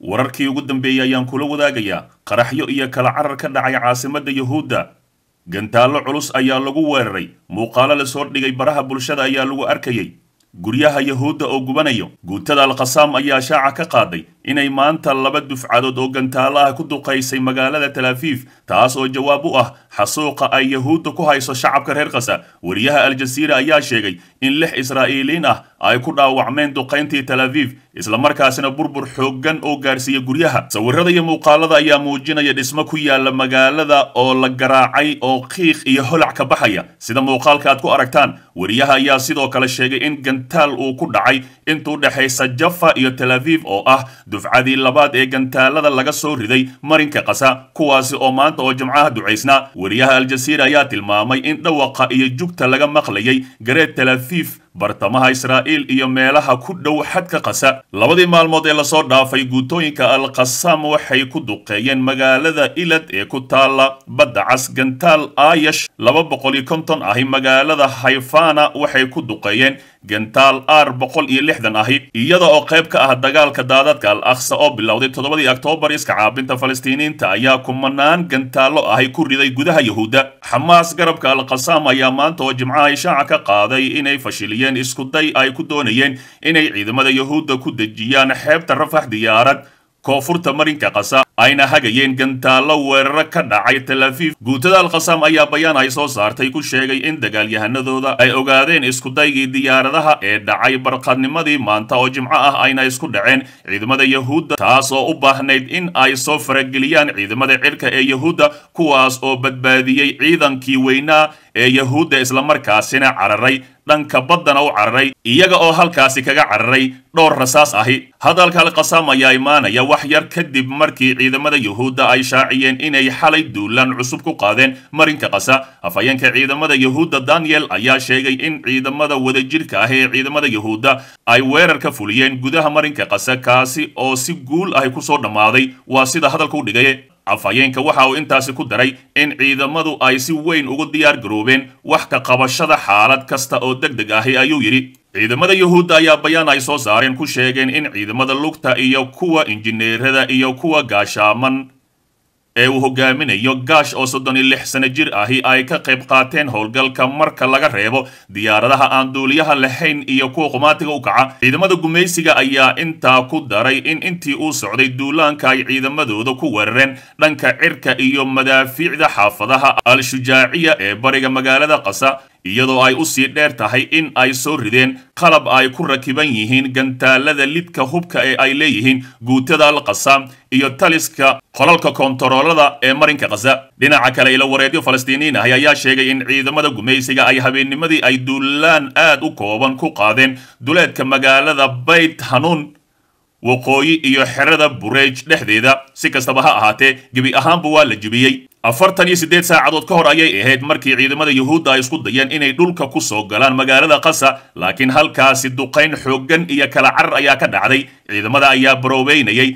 wararkii ugu dambeeyey ayaan kula wadaagayaa qaraxyo iyo kala carar ka dhacay caasimadda yuhuudda gantaallo culus ayaa lagu weeraray muuqaalo lasoo dhigay baraha bulshada ayaa lagu arkayay guryaha yuhuudda oo gubanayo guutada alkhasaam ayaa shaaca ka qaaday inay maanta laba dufcadood oo gantaalaha ku duqaysay magaalada tal taas oo jawaab u ah xasuuqa ay yahuudda ku hayso shacabka reer khasa wariyaha aljaziira ayaa sheegay in lix israa'iiliin ah ay ku dhaawacmeen duqayntii talafiif afiif islamarkaasina burbur xooggan oo gaarsiiya guryaha sawirada iyo muuqaalada ayaa muujinaya dhismo ku yaalla magaalada oo la garaacay oo qiiq iyo holac ka baxaya sida muuqaalka aad ku aragtaan wariyaha ayaa sidoo kale sheegay in gantaal uu ku dhacay intuu dhexaysa jafa iyo talafiif oo ah dufcadii labaad ee gantaalada laga soo riday marinka qasa kuwaasi oo maanta oo jimcaha ducaysna weriyaha aljasiira ayaa tilmaamay in dhawaqa iyo jugta laga maqlayay gareed talafiif bartamaha israa'iil iyo meelaha ku dhow xadka kasa labadii maalmood ee lasoo dhaafay guutooyinka al qasam waxay ku duqeeyeen magaalada ilad ee ku taala badda cas gantaal ayash laba boqol iyo konton ahi magaalada hayfana waxay ku duqeeyeen gantaal r boqol iyo lixdan ahi iyada oo qayb ka ah dagaalka daadadka al akhsa oo bilowday toddobadii oktoobar iska caabinta falastiiniyiinta ayaa kumanaan gantaallo ahi ku riday gudaha yahuudda xamaas garabka al qasaam ayaa maanta oo jimcaha shaaca ka qaaday inay fashiliyeen sameeyeen day ay ku doonayeen inay ciidamada yahuudda ku dejiyaan xeebta rafax diyaarad koonfurta marinka qasa ayna hagayeen gantaallo weeraro ka dhacay talafiif guutada alkhasaam ayaa bayaan ay soo saartay ku sheegay in dagaalyahanadooda ay ogaadeen isku daygii diyaaradaha ee dhacay barqadnimadii maanta oo jimco ah ayna isku dhaceen ciidamada yahuudda taas oo u baahnayd in ay soo farageliyaan ciidamada cirka ee yahuudda kuwaas oo badbaadiyey ciidankii weynaa ee yahuudda markaasina cararay dhanka baddana u cararay iyaga oo halkaasi kaga cararay dhowr rasaas ahi hadalka qasam ayaa imaanaya wax yar kadib markii ciidamada yuhuudda ay shaaciyeen inay xalay duulaan cusub ku qaadeen marinka qasa afhayeenka ciidamada yuhuudda daniel ayaa sheegay in ciidamada wadajirka ah ee ciidamada yuhuudda ay weerar ka fuliyeen gudaha marinka qasa kaasi oo si guul ahi kusoo dhammaaday waa sida hadalka u dhigay afhayeenka waxa uu intaasi ku daray in ciidamadu ay si weyn ugu diyaar garoobeen wax ka qabashada xaalad kasta oo deg deg ahi ayuu yidhi ciidamada yuhuudda ayaa bayaan ay soo saareen ku sheegeen in ciidamada lugta iyo kuwa injineerada iyo kuwa gaashaaman ee uu hogaaminayo gaash oo soddon iyo lix sano jir ahi ay ka qayb qaateen howlgalka marka laga reebo diyaaradaha aan duuliyaha lahayn iyo kuwa qumaatiga u kaca ciidamada gumaysiga ayaa intaa ku daray in intii uu socday duulaanka ay ciidamadooda ku weerareen dhanka cirka iyo madaafiicda xaafadaha al-shujaaciya ee bariga magaalada qasa iyadoo ay u sii dheer tahay in ay soo rideen qalab ay ku rakiban yihiin gantaalada lidka hubka ee ay leeyihiin guutada alqasa iyo taliska qolalka koontaroolada ee marinka khaza dhinaca kale ilo wareedyo falastiiniyiin ahi ayaa sheegay in ciidamada gumaysiga ay habeennimadii ay duulaan aad u kooban ku qaadeen duleedka magaalada bayt hanuun waqooyi iyo xerada burej dhexdeeda si kastaba ha ahaatee gebi ahaanba waa la jibiyey afartan iyo siddeed saacadood ka hor ayay ahayd markii ciidamada yuhuudda ay isku dayeen inay dhulka ku soo galaan magaalada qasa laakiin halkaasi duqayn xooggan iyo kala carar ayaa ka dhacday ciidamada ayaa baroobeynayay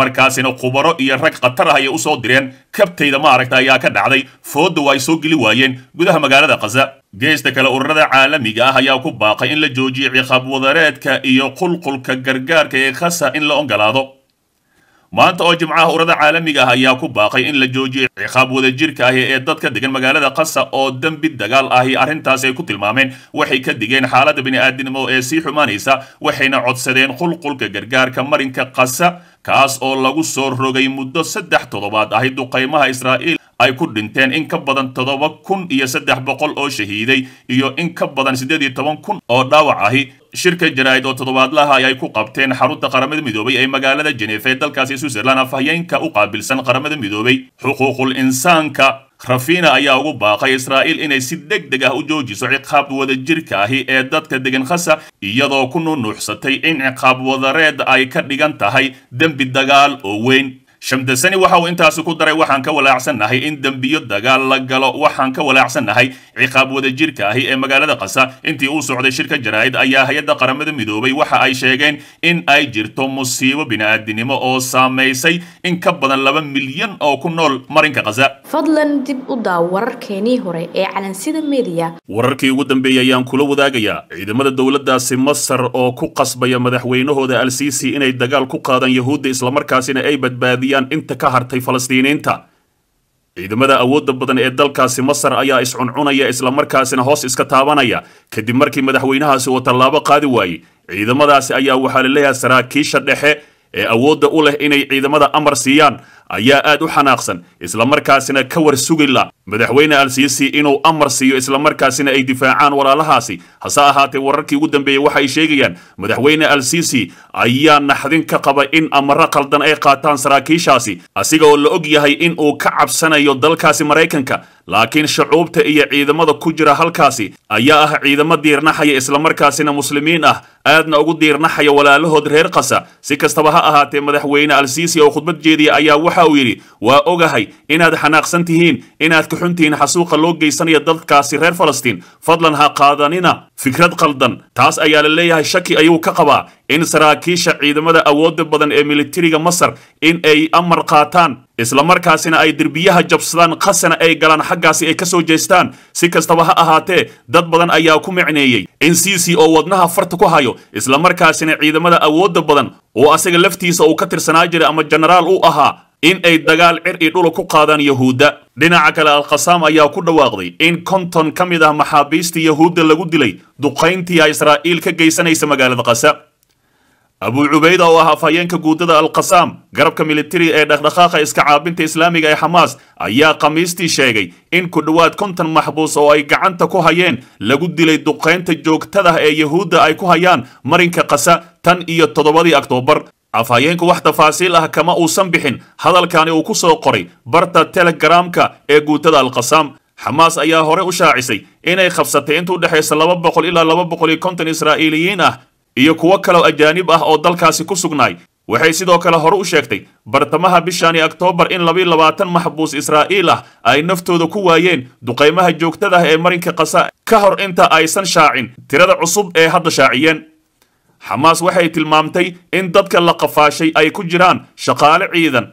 markaasina khubaro iyo rag khatar ah ayay u soo direen kabtayda maaragta ayaa ka dhacday foodda waa ay soo geli waayeen gudaha magaalada qasa geesta kale ururada caalamiga ah ayaa ku baaqay in la joojiyo ciqaab wadareedka iyo qulqulka gargaarka ee qasa in la ogolaado maanta oo jimcaha urada caalamiga ah ayaa ku baaqay in la joojiyo ciqaab wadajirka ahi ee dadka degan magaalada qasa oo dembi dagaal ahi arrintaas ay ku tilmaameen waxay ka digeen xaaladda bini'aadinimo ee sii xumaanaysa waxayna codsadeen qulqulka gargaarka marinka qasa kaas oo lagu soo rogay muddo saddex toddobaad ahi duqaymaha israa'iil ay ku dhinteen in ka badan toddoba kun iyo saddex boqol oo shahiiday iyo in ka badan siddeed iyo toban kun oo dhaawac ahi shirka jaraa'id oo toddobaadlaha ay ku qabteen xarunta qaramada midoobey ee magaalada jeneefa ee dalkaasi switzerland afhahyeenka u qaabilsan qaramada midoobey xuquuqul insaanka rafina ayaa ugu baaqay israa'iil inay si deg deg ah u joojiso ciqaab wadajirka ahi ee dadka degan khasa iyadoo ku nunuuxsatay in ciqaab wadareed ay ka dhigan tahay dembi dagaal oo weyn shamdasani waxa uu intaasu ku daray waxaan ka walaacsannahay in dembiyo dagaal la galo waxaan ka walaacsannahay ciqaab wadajirka ahi ee magaalada qasa intii uu socday shirka jaraa'id ayaa hay-adda qaramada midoobay waxa ay sheegeen in ay jirto musiibo bini'aadinimo oo saamaysay in ka badan laba milyan oo ku nool marinka qasa fadlan dib u daaw wararkeenii hore ee calansida mediya wararkii ugu dambeeyey ayaan kula wadaagayaa ciidamada dowladdaasi masar oo ku qasbaya madaxweynahooda al siisi inay dagaal ku qaadaan yahuudda islamarkaasina ay badbaadiya weeyaan inta ka hartay falastiiniinta ciidamada awoodda badan ee dalkaasi masar ayaa iscuncunaya islamarkaasina hoos iska taabanaya kadib markii madaxweynahaasi uu tallaabo qaadi waayey ciidamadaasi ayaa waxaa la leeyahay saraakiisha dhexe ee awoodda u leh inay ciidamada amar siiyaan ayaa aad u xanaaqsan islamarkaasina ka war sugila madaxweyne alsiisi inuu amar siiyo islamarkaasina ay difaacaan walaalahaasi hase ahaatee wararkii ugu dambeeyey waxa ay sheegayaan madaxweyne al siisi ayaa naxdin ka qaba in amaro qaldan ay qaataan saraakiishaasi asiga oo la og yahay in uu ka cabsanayo dalkaasi maraykanka laakiin shucuubta iyo ciidamada ku jira halkaasi ayaa ah ciidamo diirnaxaya islamarkaasina muslimiin ah aadna ugu diirnaxaya walaalahood reer qasa si kastaba ha ahaatee madaxweyne alsiisi oo khudbad jeediya ayaa waxa waxa uu yidhi waa ogahay inaad xanaaqsan tihiin inaad kaxun xuntihiin xasuuqa loo geysanaya dadkaasi reer falastiin fadlan ha qaadanina fikrad qaldan taas ayaa la leeyahay shaki ayuu ka qabaa in saraakiisha ciidamada awoodda badan ee militariga masar in ay amar qaataan islamarkaasina ay derbiyaha jabsadaan qasana ay galaan xaggaasi ay ka soo jeestaan si kastaba ha ahaatee dad badan ayaa ku micneeyey in siisi oo wadnaha farta ku hayo isla markaasina ciidamada awoodda badan oo asaga laftiisa uu ka tirsanaa jiray ama jenaraal u ahaa in ay dagaal cir iyo dhula ku qaadaan yahuudda dhinaca kale alkhasaam ayaa ku dhawaaqday in konton ka mid ah maxaabiista yahuudda lagu dilay duqayntii a israa'iil ka geysanaysa magaalada kasa abuu cubayda oo ah afhayeenka guudada alkhasaam garabka militari ee dhaqdhaqaaqa iska caabinta islaamiga ee xamaas ayaa khamiistii sheegay in ku dhowaad konton maxbuus oo ay gacanta ku hayeen lagu dilay duqaynta joogtada ah ee yahuudda ay ku hayaan marinka kasa tan iyo toddobadii oktoobar afhayeenku wax tafaasiil ah kama uusan bixin hadalkani uu ku soo qoray barta telegaraamka ee guutada alkhasaam xamaas ayaa hore u shaacisay inay qabsatay inta u dhexaysa laba boqol ilaa laba boqol iyo konton israa'iiliyiin ah iyo kuwo kaloo ajaanib ah oo dalkaasi ku sugnaay waxay sidoo kale hore u sheegtay bartamaha bishani oktoobar in labiiy labaatan maxbuus israa'iil ah ay naftooda ku waayeen duqaymaha joogtada ah ee marinka kasa ka hor inta aysan shaacin tirada cusub ee hadda shaaciyeen xamaas waxay tilmaamtay in dadka la qafaashay ay ku jiraan shaqaale ciidan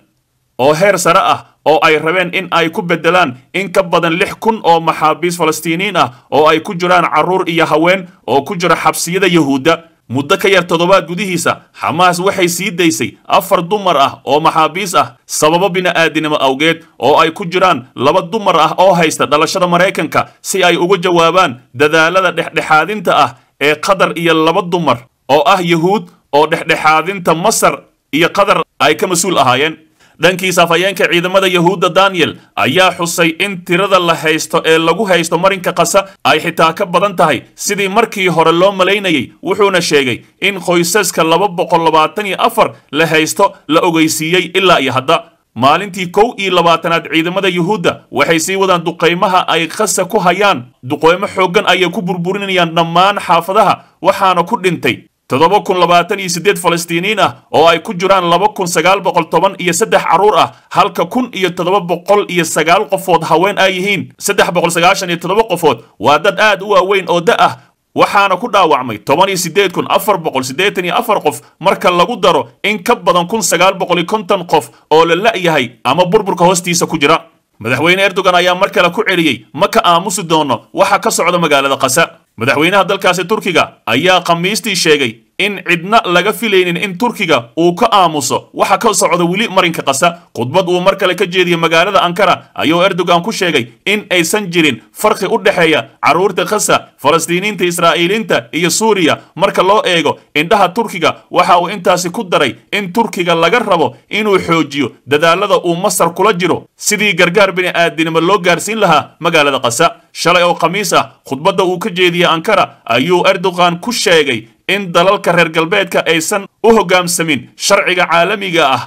oo heer sare ah oo ay rabeen in ay ku beddelaan in ka badan lix kun oo maxaabiis falastiiniin ah oo ay ku jiraan carruur iyo haween oo ku jira xabsiyada yahuudda muddo ka yar toddobaad gudihiisa xamaas waxay sii daysay afar dumar ah oo maxaabiis ah sababo bini'aadinimo awgeed oo ay ku jiraan laba dumar ah oo haysta dhalashada maraykanka si ay uga jawaabaan dadaalada dhexdhexaadinta ah ee qadar iyo laba dumar oo ah yuhuud oo dhexdhexaadinta masar iyo qatar ay ka mas-uul ahaayeen dhankiisa afhayeenka ciidamada yuhuudda daniel ayaa xusay in tirada la haysto ee lagu haysto marinka kasa ay xitaa ka badan tahay sidii markii hore loo malaynayay wuxuuna sheegay in qoysaska laba boqol labaatan iyo afar la haysto la ogeysiiyey ilaa iyo hadda maalintii kow iyo labaatanaad ciidamada yuhuudda waxay sii wadaan duqaymaha ay qasa ku hayaan duqaymo xooggan ayay ku burburinayaan dhammaan xaafadaha waxaana ku dhintay todoba kun labaatan iyo siddeed falastiiniin ah oo ay ku jiraan laba kun sagaal boqol toban iyo saddex carruur ah halka kun iyo todoba boqol iyo sagaal qofood haween ay yihiin saddex boqol sagaashan iyo todoba qofood waa dad aad u waaweyn oo da ah waxaana ku dhaawacmay toban iyo siddeed kun afar boqol siddeetan iyo afar qof marka lagu daro in ka badan kun sagaal boqol iyo kontan qof oo la la'yahay ama burburka hoostiisa ku jira madaxweyne erdogan ayaa mar kale ku celiyey ma ka aamusi doono waxa ka socda magaalada kasa madaxweynaha dalkaasi turkiga ayaa khamiistii sheegay in cidna laga filaynin in turkiga uu ka aamuso waxa ka socda weli marinka qasa khudbad uu mar kale ka jeediyey magaalada ankara ayuu erdogan ku sheegay in aysan jirin farqi u dhexeeya carruurta khasa falastiiniinta israa'iiliinta iyo suuriya marka loo eego indhaha turkiga waxa uu intaasi ku daray in turkiga laga rabo inuu xoojiyo dadaalada uu masar kula jiro sidii gargaar bini aadinimo loo gaarsiin lahaa magaalada qasa shalay oo khamiis ah khudbadda uu ka jeediyey ankara ayuu erdogan ku sheegay in dalalka reer galbeedka aysan u hoggaamsamin sharciga caalamiga ah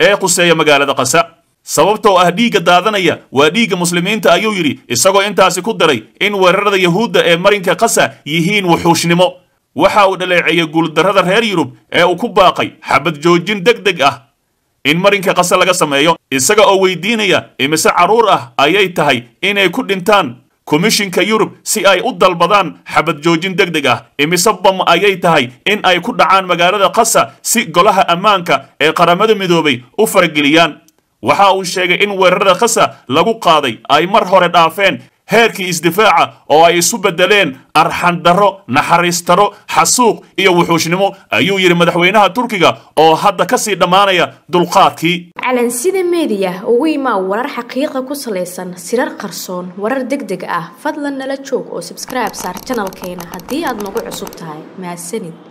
ee quseeya magaalada qasa sababtoo ah dhiigga daadanaya waa dhiigga muslimiinta ayuu yidhi isagoo intaasi ku daray in weerarada yahuudda ee marinka qasa yihiin wuxuushnimo waxa uu dhaleeceeyey guuldarrada reer yurub ee uu ku baaqay xabad joojin deg deg ah in marinka qasa laga sameeyo isaga oo weydiinaya imise carruur ah ayay tahay inay ku dhintaan komishinka yurub si ay u dalbadaan xabad joojin deg deg ah imise bam ayay tahay in ay ku dhacaan magaalada qasa si golaha ammaanka ee qaramada midoobay u farageliyaan waxa uu sheegay in weerarada qasa lagu qaaday ay mar hore dhaafeen heerkii isdifaaca oo ay isu beddeleen arxandaro naxariistaro xasuuq iyo wuxuushnimo ayuu yidhi madaxweynaha turkiga oo hadda ka sii dhammaanaya dulqaadkii calansida meediya ugu imaa warar xaqiiqa ku salaysan sirar qarsoon warar deg deg ah fadlan nala joog oo sabskribe saar janalkeena haddii aad nagu cusub tahay mahadsanid